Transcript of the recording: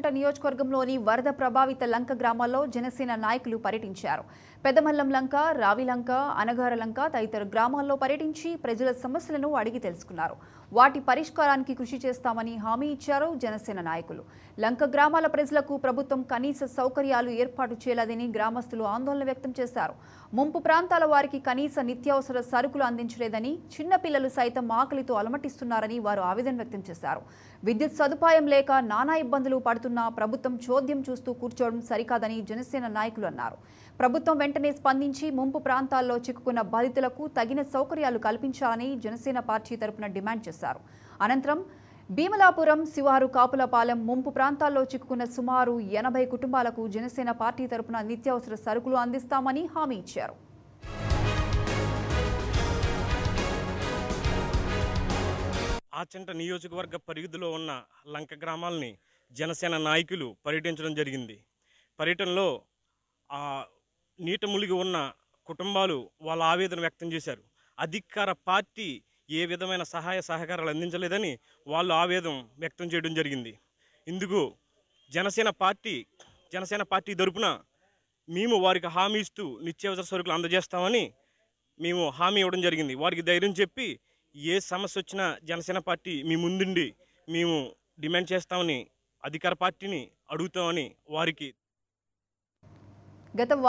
కుంట నియోజకవర్గంలోని వరద ప్రభావిత లంక గ్రామాల్లో జనసేన నాయకులు పర్యటించారు పెదమల్లం లంక రావిలంక అనగారలంక తదితర గ్రామాల్లో పర్యటించి ప్రజల సమస్యలను అడిగి తెలుసుకున్నారు వాటి పరిష్కారానికి కృషి చేస్తామని హామీ ఇచ్చారు జనసేన నాయకులు లంక గ్రామాల ప్రజలకు ప్రభుత్వం కనీస సౌకర్యాలు ఏర్పాటు చేయలేదని గ్రామస్తులు ఆందోళన వ్యక్తం చేశారు ముంపు ప్రాంతాల వారికి కనీస నిత్యావసర సరుకులు అందించలేదని చిన్నపిల్లలు సైతం ఆకలితో అలమటిస్తున్నారని వారు ఆవేదన వ్యక్తం చేశారు విద్యుత్ సదుపాయం లేక నానా ఇబ్బందులు పడుతున్నారు చేస్తున్నా ప్రభుత్వం చోద్యం చూస్తూ కూర్చోవడం సరికాదని జనసేన నాయకులు అన్నారు ప్రభుత్వం వెంటనే స్పందించి ముంపు ప్రాంతాల్లో చిక్కుకున్న బాధితులకు తగిన సౌకర్యాలు కల్పించాలని జనసేన పార్టీ తరపున డిమాండ్ చేశారు అనంతరం భీమలాపురం శివారు కాపులపాలెం ముంపు ప్రాంతాల్లో చిక్కుకున్న సుమారు ఎనభై కుటుంబాలకు జనసేన పార్టీ తరపున నిత్యావసర సరుకులు అందిస్తామని హామీ ఇచ్చారు ఆచంట నియోజకవర్గ పరిధిలో ఉన్న లంక గ్రామాల్ని జనసేన నాయకులు పర్యటించడం జరిగింది పర్యటనలో ఆ నీట ములిగి ఉన్న కుటుంబాలు వాళ్ళ ఆవేదన వ్యక్తం చేశారు అధికార పార్టీ ఏ విధమైన సహాయ సహకారాలు అందించలేదని వాళ్ళు ఆవేదం వ్యక్తం చేయడం జరిగింది ఇందుకు జనసేన పార్టీ జనసేన పార్టీ తరపున మేము వారికి హామీ ఇస్తూ నిత్యావసర సరుకులు అందజేస్తామని మేము హామీ ఇవ్వడం జరిగింది వారికి ధైర్యం చెప్పి ఏ సమస్య వచ్చినా జనసేన పార్టీ మీ ముందుండి మేము డిమాండ్ చేస్తామని అధికార పార్టీని అడుగుతామని వారికి గత